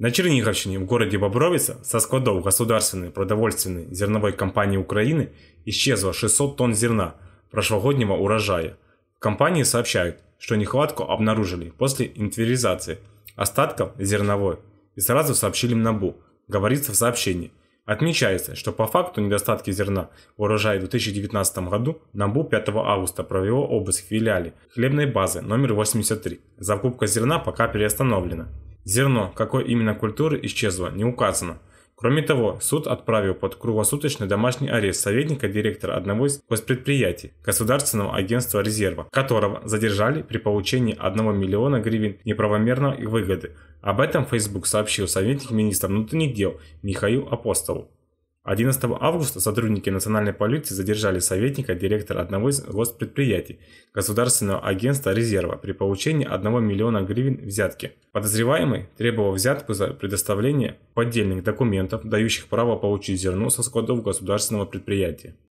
На Черниговщине в городе Бобровица со складов Государственной продовольственной зерновой компании Украины исчезло 600 тонн зерна прошлогоднего урожая. В компании сообщают, что нехватку обнаружили после инвентаризации остатков зерновой и сразу сообщили НАБУ, говорится в сообщении. Отмечается, что по факту недостатки зерна урожая в 2019 году НАБУ 5 августа провело обыск в филиале хлебной базы номер 83. Закупка зерна пока приостановлена. Зерно какой именно культуры исчезло, не указано. Кроме того, суд отправил под круглосуточный домашний арест советника директора одного из госпредприятий Государственного агентства резерва, которого задержали при получении 1 миллиона гривен неправомерной выгоды. Об этом Facebook сообщил советник министра внутренних дел Михаил Апостолов. 11 августа сотрудники национальной полиции задержали советника директора одного из госпредприятий – Государственного агентства резерва при получении 1 миллиона гривен взятки. Подозреваемый требовал взятку за предоставление поддельных документов, дающих право получить зерно со складов государственного предприятия.